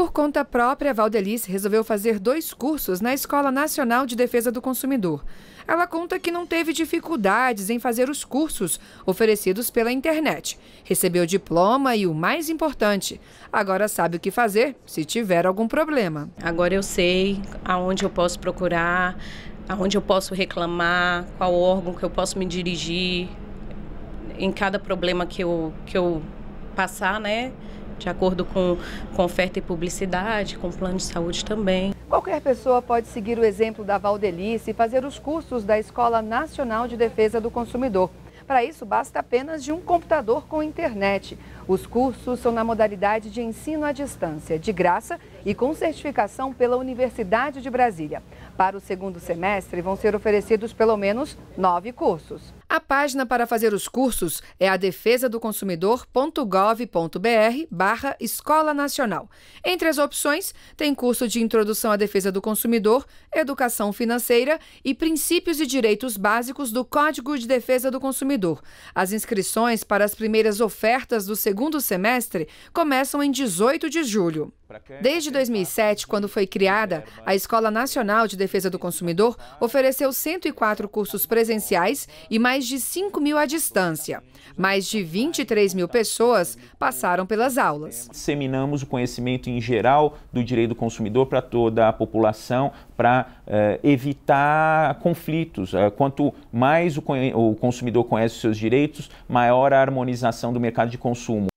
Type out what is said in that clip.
Por conta própria, Valdelice resolveu fazer dois cursos na Escola Nacional de Defesa do Consumidor. Ela conta que não teve dificuldades em fazer os cursos oferecidos pela internet. Recebeu diploma e o mais importante, agora sabe o que fazer se tiver algum problema. Agora eu sei aonde eu posso procurar, aonde eu posso reclamar, qual órgão que eu posso me dirigir em cada problema que eu, que eu passar, né? de acordo com, com oferta e publicidade, com plano de saúde também. Qualquer pessoa pode seguir o exemplo da Valdelice e fazer os cursos da Escola Nacional de Defesa do Consumidor. Para isso, basta apenas de um computador com internet. Os cursos são na modalidade de ensino à distância, de graça e com certificação pela Universidade de Brasília. Para o segundo semestre, vão ser oferecidos pelo menos nove cursos. A página para fazer os cursos é a defesa do consumidor.gov.br barra Escola Nacional. Entre as opções, tem curso de Introdução à Defesa do Consumidor, Educação Financeira e Princípios e Direitos Básicos do Código de Defesa do Consumidor. As inscrições para as primeiras ofertas do segundo semestre começam em 18 de julho. É Desde 2007, quando foi criada, a Escola Nacional de Defesa do Consumidor ofereceu 104 cursos presenciais e mais mais de 5 mil à distância. Mais de 23 mil pessoas passaram pelas aulas. Disseminamos o conhecimento em geral do direito do consumidor para toda a população, para uh, evitar conflitos. Uh, quanto mais o, o consumidor conhece os seus direitos, maior a harmonização do mercado de consumo.